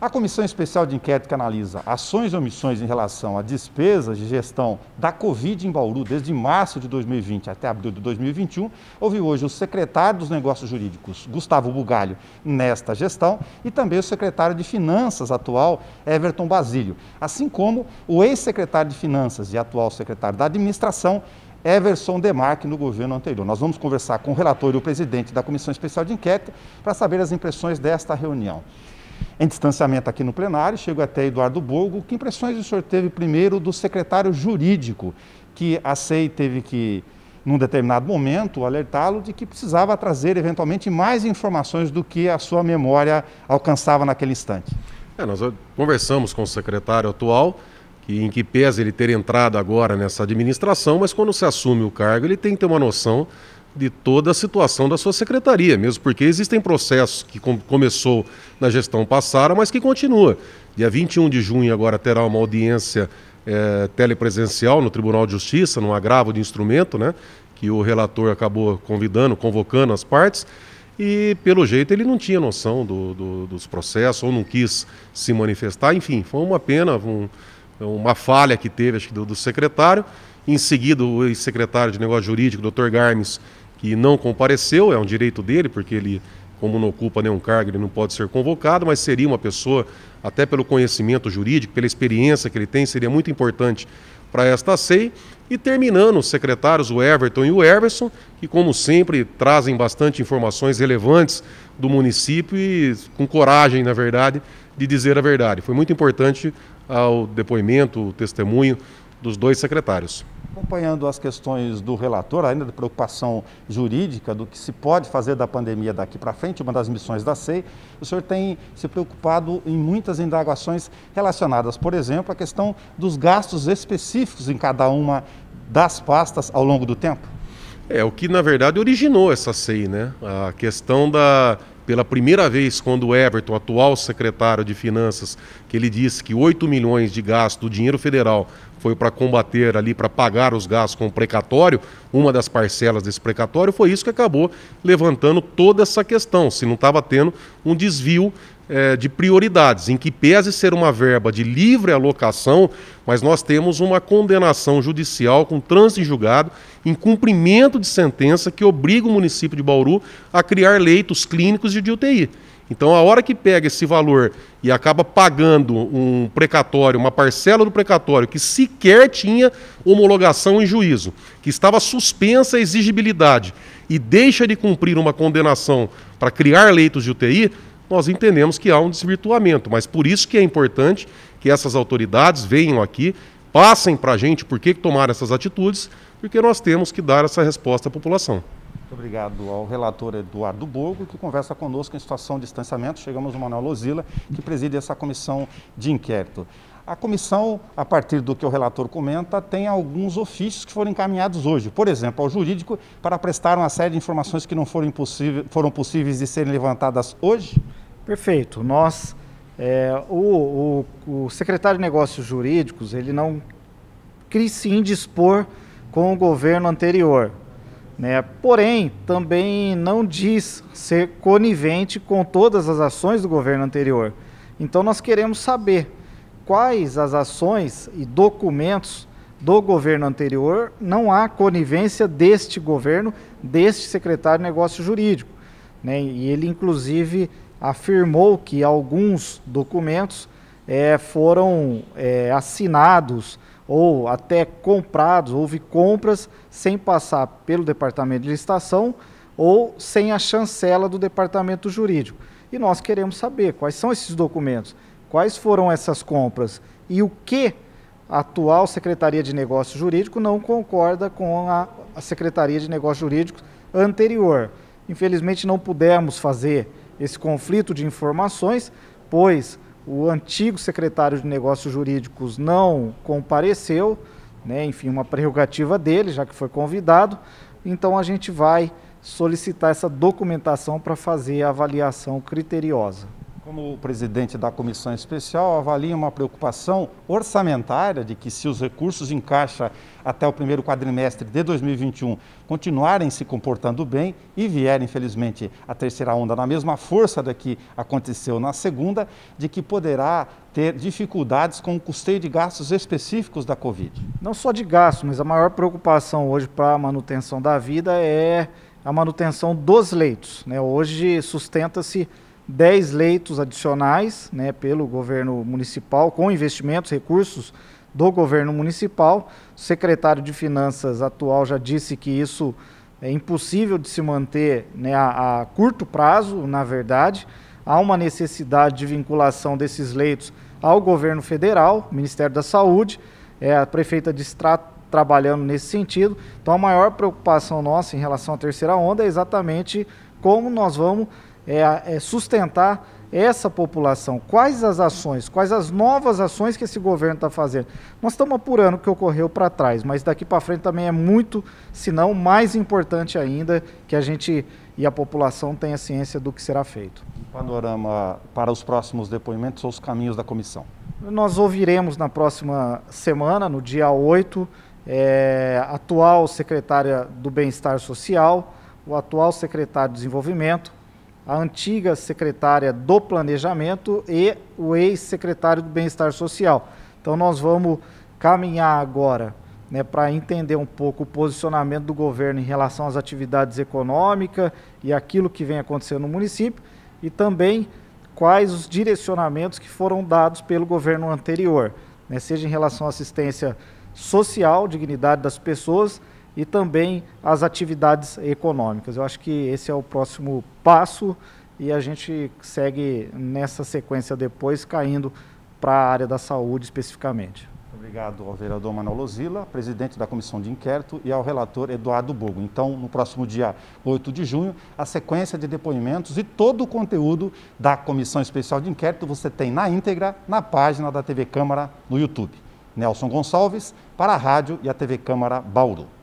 A Comissão Especial de Inquérito que analisa ações e omissões em relação a despesas de gestão da Covid em Bauru desde março de 2020 até abril de 2021 ouviu hoje o secretário dos Negócios Jurídicos, Gustavo Bugalho, nesta gestão e também o secretário de Finanças atual, Everton Basílio, assim como o ex-secretário de Finanças e atual secretário da Administração, Everson Demarque no governo anterior. Nós vamos conversar com o relator e o presidente da Comissão Especial de Inquérito para saber as impressões desta reunião. Em distanciamento aqui no plenário, chego até Eduardo Borgo. Que impressões o senhor teve primeiro do secretário jurídico, que a SEI teve que, num determinado momento, alertá-lo de que precisava trazer eventualmente mais informações do que a sua memória alcançava naquele instante? É, nós eh, conversamos com o secretário atual, que, em que pese ele ter entrado agora nessa administração, mas quando se assume o cargo, ele tem que ter uma noção de toda a situação da sua secretaria, mesmo porque existem processos que com, começou na gestão passada, mas que continua. Dia 21 de junho agora terá uma audiência é, telepresencial no Tribunal de Justiça, num agravo de instrumento, né, que o relator acabou convidando, convocando as partes, e pelo jeito ele não tinha noção do, do, dos processos, ou não quis se manifestar, enfim, foi uma pena, um, uma falha que teve, acho que do, do secretário, em seguida, o ex-secretário de Negócio Jurídico, doutor Garmes, que não compareceu, é um direito dele, porque ele, como não ocupa nenhum cargo, ele não pode ser convocado, mas seria uma pessoa, até pelo conhecimento jurídico, pela experiência que ele tem, seria muito importante para esta SEI. E terminando, os secretários, o Everton e o Everson, que, como sempre, trazem bastante informações relevantes do município e com coragem, na verdade, de dizer a verdade. Foi muito importante ao depoimento, o testemunho dos dois secretários acompanhando as questões do relator, ainda de preocupação jurídica do que se pode fazer da pandemia daqui para frente, uma das missões da SEI, o senhor tem se preocupado em muitas indagações relacionadas, por exemplo, à questão dos gastos específicos em cada uma das pastas ao longo do tempo? É, o que na verdade originou essa SEI, né? A questão da pela primeira vez quando o Everton, atual secretário de Finanças, que ele disse que 8 milhões de gasto do dinheiro federal foi para combater ali, para pagar os gastos com o precatório, uma das parcelas desse precatório, foi isso que acabou levantando toda essa questão, se não estava tendo um desvio é, de prioridades, em que pese ser uma verba de livre alocação, mas nós temos uma condenação judicial com trânsito em julgado, em cumprimento de sentença que obriga o município de Bauru a criar leitos clínicos de UTI. Então, a hora que pega esse valor e acaba pagando um precatório, uma parcela do precatório que sequer tinha homologação em juízo, que estava suspensa a exigibilidade e deixa de cumprir uma condenação para criar leitos de UTI, nós entendemos que há um desvirtuamento. Mas por isso que é importante que essas autoridades venham aqui, passem para a gente por que tomaram essas atitudes, porque nós temos que dar essa resposta à população. Muito obrigado ao relator Eduardo Borgo, que conversa conosco em situação de distanciamento. Chegamos ao Manuel Lozila, que preside essa comissão de inquérito. A comissão, a partir do que o relator comenta, tem alguns ofícios que foram encaminhados hoje. Por exemplo, ao jurídico para prestar uma série de informações que não foram, foram possíveis de serem levantadas hoje? Perfeito. Nós, é, o, o, o, secretário de Negócios Jurídicos, ele não quis se indispor com o governo anterior. Né? Porém, também não diz ser conivente com todas as ações do governo anterior. Então, nós queremos saber quais as ações e documentos do governo anterior não há conivência deste governo, deste secretário de negócio jurídico. Né? E ele, inclusive, afirmou que alguns documentos é, foram é, assinados ou até comprados, houve compras sem passar pelo departamento de licitação ou sem a chancela do departamento jurídico. E nós queremos saber quais são esses documentos, quais foram essas compras e o que a atual Secretaria de Negócio Jurídico não concorda com a, a Secretaria de Negócio Jurídico anterior. Infelizmente não pudemos fazer esse conflito de informações, pois o antigo secretário de Negócios Jurídicos não compareceu, né, enfim, uma prerrogativa dele, já que foi convidado, então a gente vai solicitar essa documentação para fazer a avaliação criteriosa. Como o presidente da comissão especial avalia uma preocupação orçamentária de que, se os recursos em caixa até o primeiro quadrimestre de 2021 continuarem se comportando bem e vier, infelizmente, a terceira onda na mesma força da que aconteceu na segunda, de que poderá ter dificuldades com o custeio de gastos específicos da Covid. Não só de gastos, mas a maior preocupação hoje para a manutenção da vida é a manutenção dos leitos. Né? Hoje sustenta-se 10 leitos adicionais né, pelo governo municipal, com investimentos, recursos do governo municipal. O secretário de Finanças atual já disse que isso é impossível de se manter né, a, a curto prazo, na verdade. Há uma necessidade de vinculação desses leitos ao governo federal, Ministério da Saúde, é, a prefeita de Strato trabalhando nesse sentido. Então, a maior preocupação nossa em relação à terceira onda é exatamente como nós vamos é, é sustentar essa população, quais as ações, quais as novas ações que esse governo está fazendo. Nós estamos apurando o que ocorreu para trás, mas daqui para frente também é muito, se não mais importante ainda, que a gente e a população tenha ciência do que será feito. panorama para os próximos depoimentos ou os caminhos da comissão? Nós ouviremos na próxima semana, no dia 8, é, atual secretária do Bem-Estar Social, o atual secretário de Desenvolvimento, a antiga secretária do Planejamento e o ex-secretário do Bem-Estar Social. Então nós vamos caminhar agora né, para entender um pouco o posicionamento do governo em relação às atividades econômicas e aquilo que vem acontecendo no município e também quais os direcionamentos que foram dados pelo governo anterior, né, seja em relação à assistência social, dignidade das pessoas e também as atividades econômicas. Eu acho que esse é o próximo passo e a gente segue nessa sequência depois, caindo para a área da saúde especificamente. Obrigado ao vereador Manuel Zila, presidente da comissão de inquérito, e ao relator Eduardo Bogo. Então, no próximo dia 8 de junho, a sequência de depoimentos e todo o conteúdo da comissão especial de inquérito você tem na íntegra na página da TV Câmara no YouTube. Nelson Gonçalves, para a Rádio e a TV Câmara Bauru.